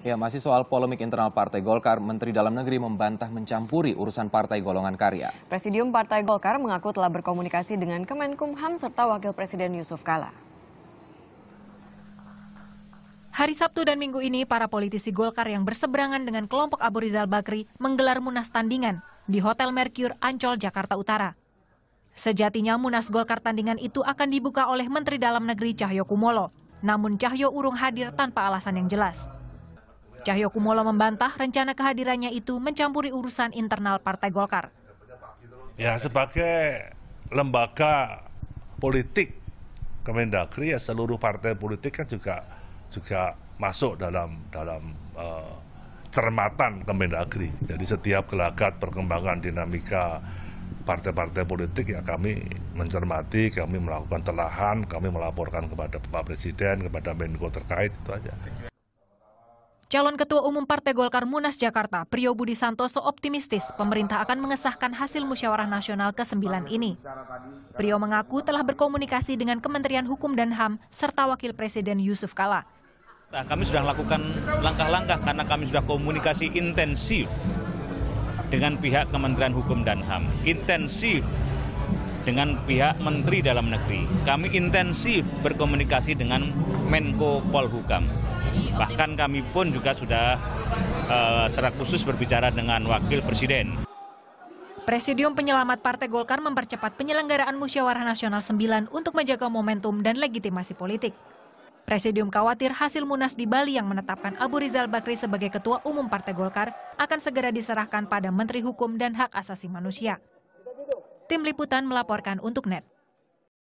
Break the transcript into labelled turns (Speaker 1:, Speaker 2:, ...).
Speaker 1: Ya, masih soal polemik internal Partai Golkar, Menteri Dalam Negeri membantah mencampuri urusan Partai Golongan Karya. Presidium Partai Golkar mengaku telah berkomunikasi dengan Kemenkumham serta Wakil Presiden Yusuf Kala. Hari Sabtu dan Minggu ini, para politisi Golkar yang berseberangan dengan kelompok Abu Rizal Bakri menggelar munas tandingan di Hotel Mercure Ancol, Jakarta Utara. Sejatinya munas Golkar tandingan itu akan dibuka oleh Menteri Dalam Negeri Cahyo Kumolo. Namun Cahyo urung hadir tanpa alasan yang jelas. Cahyo Kumolo membantah rencana kehadirannya itu mencampuri urusan internal Partai Golkar.
Speaker 2: Ya sebagai lembaga politik Kemendagri ya seluruh partai politik kan juga juga masuk dalam dalam uh, cermatan Kemendagri. Jadi setiap gelagat perkembangan dinamika partai-partai politik ya kami mencermati, kami melakukan telahan, kami melaporkan kepada Pak Presiden, kepada Menko terkait itu aja.
Speaker 1: Calon Ketua Umum Partai Golkar Munas Jakarta, Priyo Budi Santoso optimistis pemerintah akan mengesahkan hasil musyawarah nasional ke-9 ini. Priyo mengaku telah berkomunikasi dengan Kementerian Hukum dan HAM serta Wakil Presiden Yusuf Kala.
Speaker 3: Nah, kami sudah lakukan langkah-langkah karena kami sudah komunikasi intensif dengan pihak Kementerian Hukum dan HAM, intensif dengan pihak Menteri Dalam Negeri. Kami intensif berkomunikasi dengan Menko Polhukam. Bahkan kami pun juga sudah uh, secara khusus berbicara dengan Wakil Presiden.
Speaker 1: Presidium Penyelamat Partai Golkar mempercepat penyelenggaraan Musyawarah Nasional 9 untuk menjaga momentum dan legitimasi politik. Presidium khawatir hasil munas di Bali yang menetapkan Abu Rizal Bakri sebagai Ketua Umum Partai Golkar akan segera diserahkan pada Menteri Hukum dan Hak Asasi Manusia. Tim Liputan melaporkan untuk NET.